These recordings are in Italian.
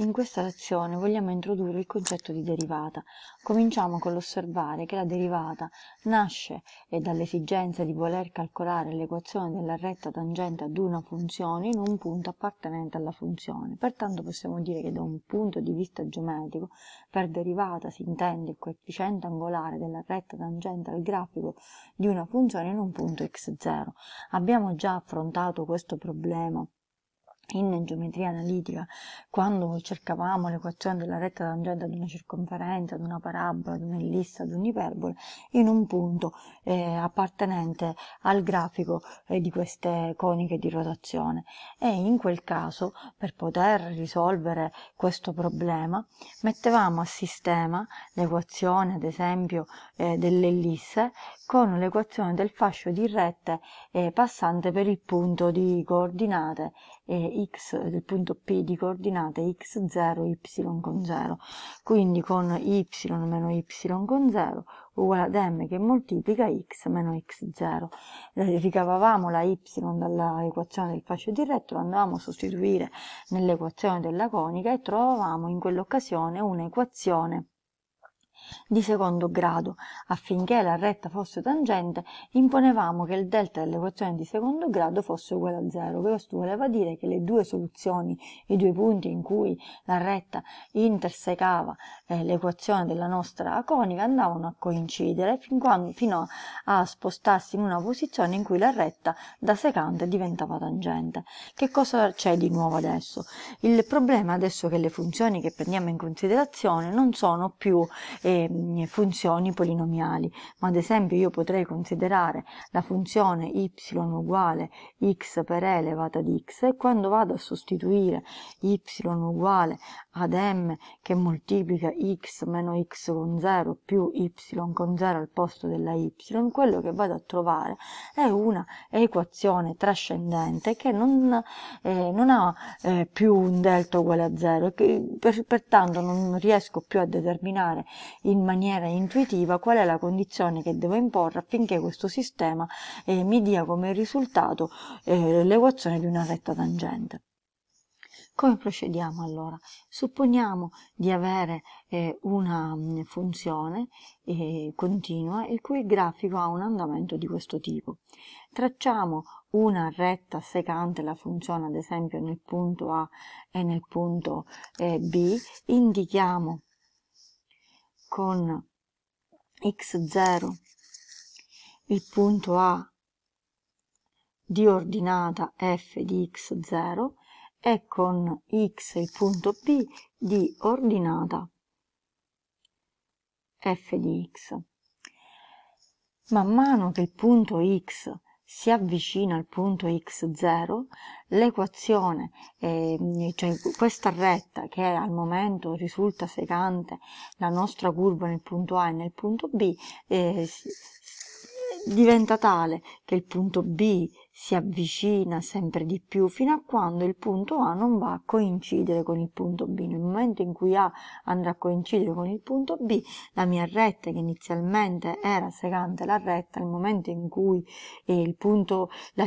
In questa lezione vogliamo introdurre il concetto di derivata. Cominciamo con l'osservare che la derivata nasce dall'esigenza di voler calcolare l'equazione della retta tangente ad una funzione in un punto appartenente alla funzione. Pertanto possiamo dire che da un punto di vista geometrico per derivata si intende il coefficiente angolare della retta tangente al grafico di una funzione in un punto x0. Abbiamo già affrontato questo problema in geometria analitica, quando cercavamo l'equazione della retta tangente ad una circonferenza, ad una parabola, ad un'ellissa, ad un'iperbole, in un punto eh, appartenente al grafico eh, di queste coniche di rotazione. E in quel caso, per poter risolvere questo problema, mettevamo a sistema l'equazione, ad esempio, eh, dell'ellisse con l'equazione del fascio di rette eh, passante per il punto di coordinate eh, x del punto P di coordinate x0, y con 0. Quindi con y meno y con 0 uguale ad m che moltiplica x meno x0. Ricavavamo la y dall'equazione del fascio diretto, la andavamo a sostituire nell'equazione della conica e trovavamo in quell'occasione un'equazione di secondo grado. Affinché la retta fosse tangente, imponevamo che il delta dell'equazione di secondo grado fosse uguale a zero. Questo voleva dire che le due soluzioni, i due punti in cui la retta intersecava eh, l'equazione della nostra conica, andavano a coincidere fin quando, fino a, spostarsi in una posizione in cui la retta da secante diventava tangente. Che cosa c'è di nuovo adesso? Il problema adesso è che le funzioni che prendiamo in considerazione non sono più e mm, funzioni polinomiali, ma ad esempio io potrei considerare la funzione y uguale x per e elevata di x e quando vado a sostituire y uguale ad m che moltiplica x meno x con 0 più y con 0 al posto della y, quello che vado a trovare è una equazione trascendente che non, eh, non ha eh, più un delta uguale a 0, che, pertanto non riesco più a determinare in maniera intuitiva qual è la condizione che devo imporre affinché questo sistema eh, mi dia come risultato eh, l'equazione di una retta tangente. Come procediamo allora? Supponiamo di avere eh, una mm, funzione eh, continua il cui grafico ha un andamento di questo tipo. Tracciamo una retta secante la funzione ad esempio nel punto A e nel punto eh, B, indichiamo con x0 il punto A di ordinata f di x0 e con x il punto P di ordinata f di x. Man mano che il punto x si avvicina al punto x0, l'equazione, eh, cioè questa retta che al momento risulta segante la nostra curva nel punto A e nel punto B, eh, diventa tale che il punto B si avvicina sempre di più fino a quando il punto A non va a coincidere con il punto B. Nel momento in cui A andrà a coincidere con il punto B, la mia retta che inizialmente era segante la retta, nel momento in cui eh, il punto, la,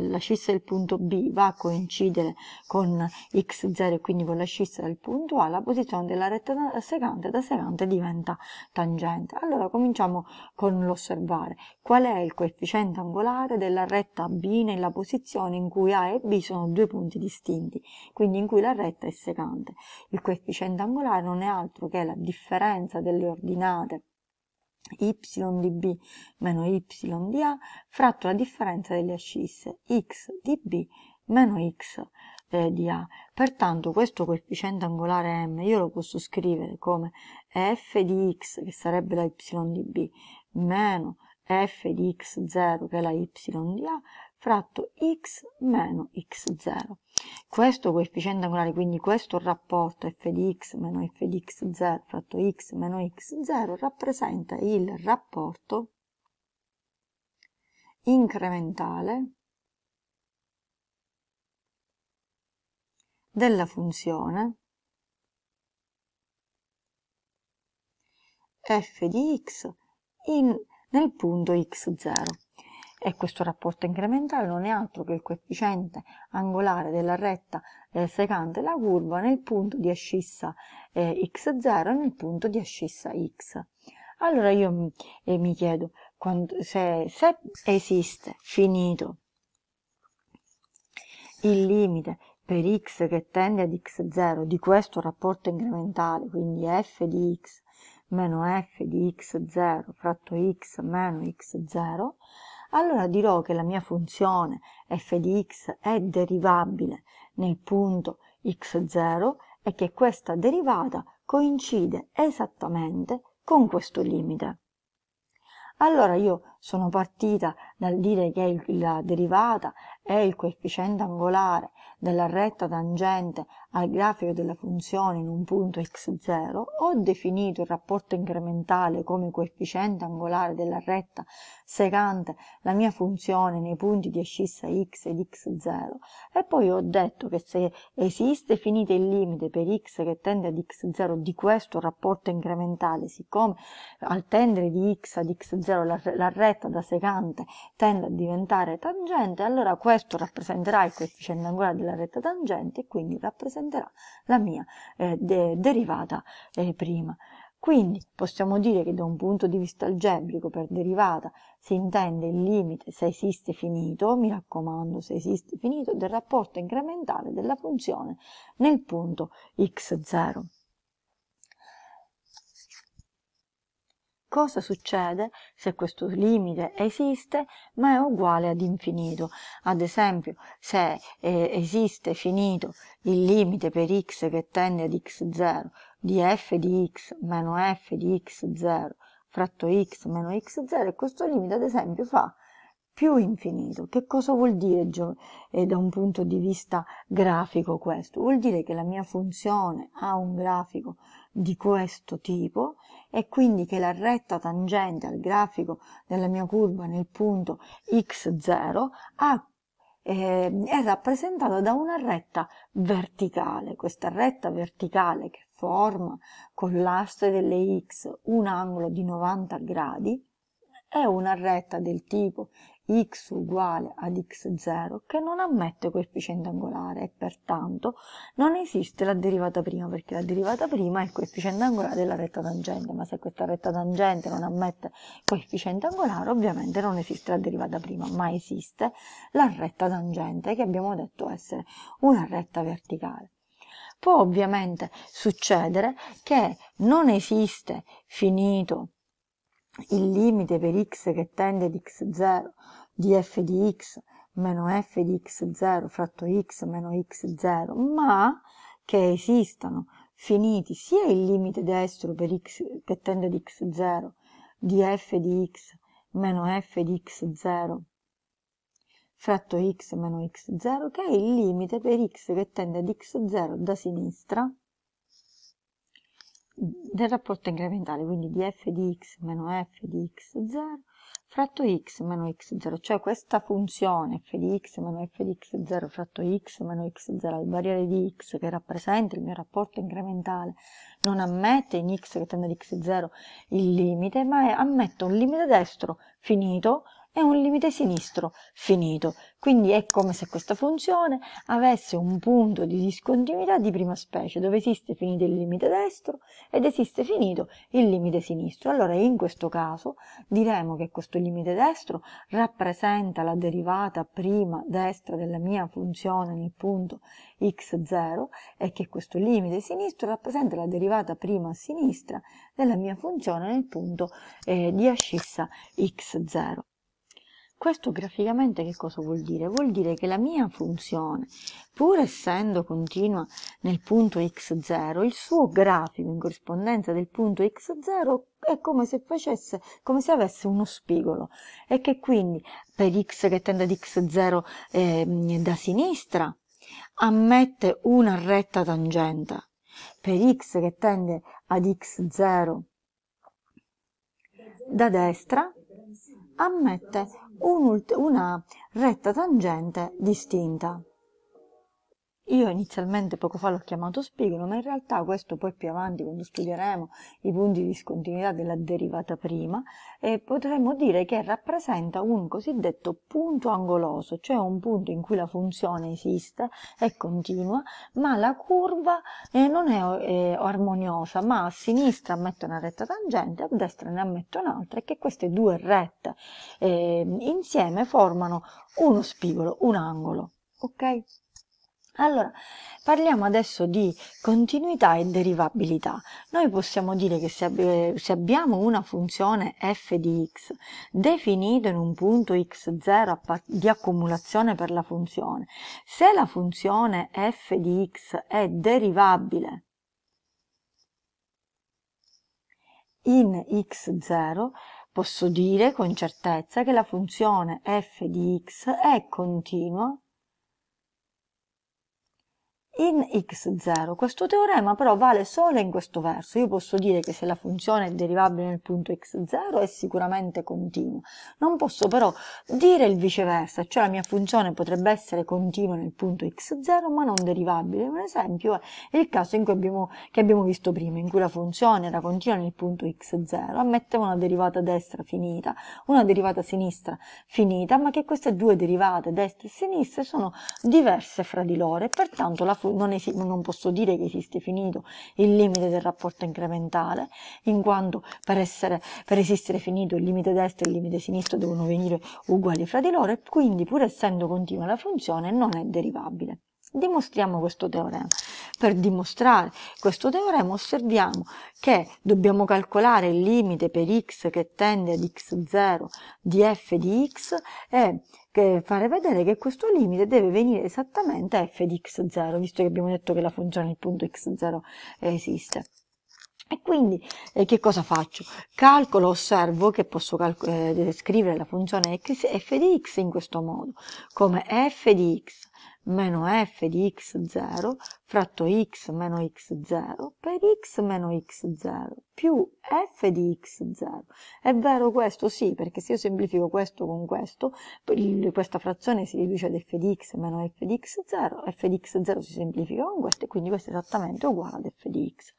la scissa del punto B va a coincidere con x0 e quindi con la scissa del punto A, la posizione della retta da segante da segante diventa tangente. Allora cominciamo con l'osservare qual è il coefficiente angolare della retta B nella posizione in cui A e B sono due punti distinti, quindi in cui la retta è secante. Il coefficiente angolare non è altro che la differenza delle ordinate y di B meno y di A fratto la differenza delle ascisse x di B meno x eh, di A. Pertanto questo coefficiente angolare m io lo posso scrivere come f di x, che sarebbe la y di b, meno f di x0, che è la y di A, fratto x meno x0. Questo coefficiente angolare, quindi questo rapporto f di x meno f di x0 fratto x meno x0 rappresenta il rapporto incrementale della funzione f di x in, nel punto x0 e questo rapporto incrementale non è altro che il coefficiente angolare della retta eh, secante la curva nel punto di ascissa eh, x0 e nel punto di ascissa x. Allora io mi, eh, mi chiedo quando, se, se esiste finito il limite per x che tende ad x0 di questo rapporto incrementale, quindi f di x meno f di x0 fratto x meno x0, allora dirò che la mia funzione f di x è derivabile nel punto x0 e che questa derivata coincide esattamente con questo limite. Allora io sono partita dal dire che la derivata è il coefficiente angolare della retta tangente al grafico della funzione in un punto x0, ho definito il rapporto incrementale come coefficiente angolare della retta secante la mia funzione nei punti di ascissa x ed x0 e poi ho detto che se esiste finite il limite per x che tende ad x0 di questo rapporto incrementale, siccome al tendere di x ad x0 la, la retta retta da secante tende a diventare tangente, allora questo rappresenterà il coefficiente angolare della retta tangente e quindi rappresenterà la mia eh, de derivata eh, prima. Quindi possiamo dire che da un punto di vista algebrico per derivata si intende il limite se esiste finito, mi raccomando se esiste finito, del rapporto incrementale della funzione nel punto x0. cosa succede se questo limite esiste ma è uguale ad infinito. Ad esempio, se eh, esiste finito il limite per x che tende ad x0 di f di x meno f di x0 fratto x meno x0 e questo limite ad esempio fa più infinito. Che cosa vuol dire eh, da un punto di vista grafico questo? Vuol dire che la mia funzione ha un grafico di questo tipo e quindi che la retta tangente al grafico della mia curva nel punto x0 ha, eh, è rappresentata da una retta verticale. Questa retta verticale che forma con l'asse delle x un angolo di 90 gradi è una retta del tipo x uguale ad x0 che non ammette coefficiente angolare e pertanto non esiste la derivata prima perché la derivata prima è il coefficiente angolare della retta tangente ma se questa retta tangente non ammette coefficiente angolare ovviamente non esiste la derivata prima ma esiste la retta tangente che abbiamo detto essere una retta verticale. Può ovviamente succedere che non esiste finito il limite per x che tende ad x0 di f di x meno f di x0 fratto x meno x0, ma che esistano finiti sia il limite destro per x che tende ad x0 di f di x meno f di x0 fratto x meno x0 che è il limite per x che tende ad x0 da sinistra del rapporto incrementale, quindi di f di x meno f di x0 fratto x meno x0, cioè questa funzione f di x meno f di x0 fratto x meno x0 il variare di x che rappresenta il mio rapporto incrementale non ammette in x che tende ad x0 il limite, ma è, ammette un limite destro finito è un limite sinistro finito, quindi è come se questa funzione avesse un punto di discontinuità di prima specie, dove esiste finito il limite destro ed esiste finito il limite sinistro. Allora in questo caso diremo che questo limite destro rappresenta la derivata prima destra della mia funzione nel punto x0 e che questo limite sinistro rappresenta la derivata prima sinistra della mia funzione nel punto eh, di ascissa x0. Questo graficamente che cosa vuol dire? Vuol dire che la mia funzione, pur essendo continua nel punto x0, il suo grafico in corrispondenza del punto x0 è come se facesse, come se avesse uno spigolo e che quindi per x che tende ad x0 eh, da sinistra ammette una retta tangente, per x che tende ad x0 da destra ammette una una retta tangente distinta io inizialmente poco fa l'ho chiamato spigolo, ma in realtà questo poi più avanti, quando studieremo i punti di discontinuità della derivata prima, eh, potremmo dire che rappresenta un cosiddetto punto angoloso, cioè un punto in cui la funzione esiste, è continua, ma la curva eh, non è eh, armoniosa, ma a sinistra ammette una retta tangente, a destra ne ammette un'altra, e che queste due rette eh, insieme formano uno spigolo, un angolo. Ok? Allora, parliamo adesso di continuità e derivabilità. Noi possiamo dire che se, ab se, abbiamo una funzione f di x definita in un punto x0 di accumulazione per la funzione, se la funzione f di x è derivabile in x0, posso dire con certezza che la funzione f di x è continua in x0. Questo teorema però vale solo in questo verso. Io posso dire che se la funzione è derivabile nel punto x0 è sicuramente continua. Non posso però dire il viceversa, cioè la mia funzione potrebbe essere continua nel punto x0 ma non derivabile. Un esempio è il caso abbiamo, che abbiamo visto prima, in cui la funzione era continua nel punto x0, ammetteva una derivata destra finita, una derivata sinistra finita, ma che queste due derivate destra e sinistra sono diverse fra di loro e pertanto la funzione non, esi- non posso dire che esiste finito il limite del rapporto incrementale, in quanto per, essere, per esistere finito il limite destro e il limite sinistro devono venire uguali fra di loro e quindi pur essendo continua la funzione non è derivabile. Dimostriamo questo teorema. Per dimostrare questo teorema osserviamo che dobbiamo calcolare il limite per x che tende ad x0 di f di x e fare vedere che questo limite deve venire esattamente a f di x0, visto che abbiamo detto che la funzione del punto x0 esiste. E quindi eh, che cosa faccio? Calcolo, osservo che posso eh, scrivere la funzione x, f di x in questo modo, come f di x meno f di x0 fratto x meno x0 per x meno x0 più f di x0. È vero questo? Sì, perché se io semplifico questo con questo, questa frazione si riduce ad f di x meno f di x0, f di x0 si semplifica con questo e quindi questo è esattamente uguale ad f di x.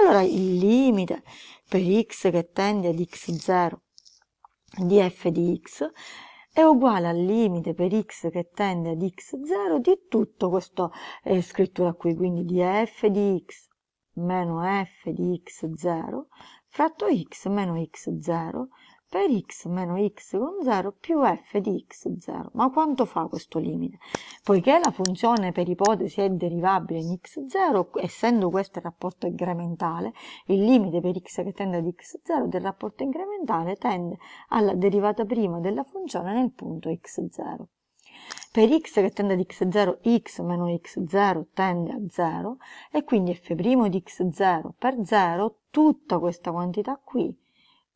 Allora il limite per x che tende ad x0 di f di x è uguale al limite per x che tende ad x0 di tutto questo eh, da qui, quindi di f di x meno f di x0 fratto x meno x0 per x meno x con 0 più f di x 0. Ma quanto fa questo limite? Poiché la funzione per ipotesi è derivabile in x0, essendo questo il rapporto incrementale, il limite per x che tende ad x0 del rapporto incrementale tende alla derivata prima della funzione nel punto x0. Per x che tende ad x0, x meno x0 tende a 0 e quindi f' di x0 per 0, tutta questa quantità qui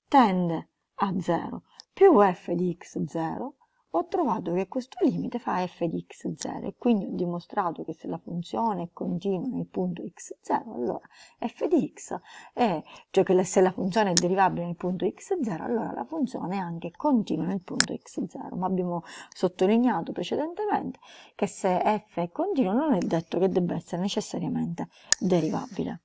tende a a 0 più f di x0 ho trovato che questo limite fa f di x0 e quindi ho dimostrato che se la funzione è continua nel punto x0 allora f di x è, cioè che se la funzione è derivabile nel punto x0 allora la funzione è anche continua nel punto x0 ma abbiamo sottolineato precedentemente che se f è continuo non è detto che debba essere necessariamente derivabile.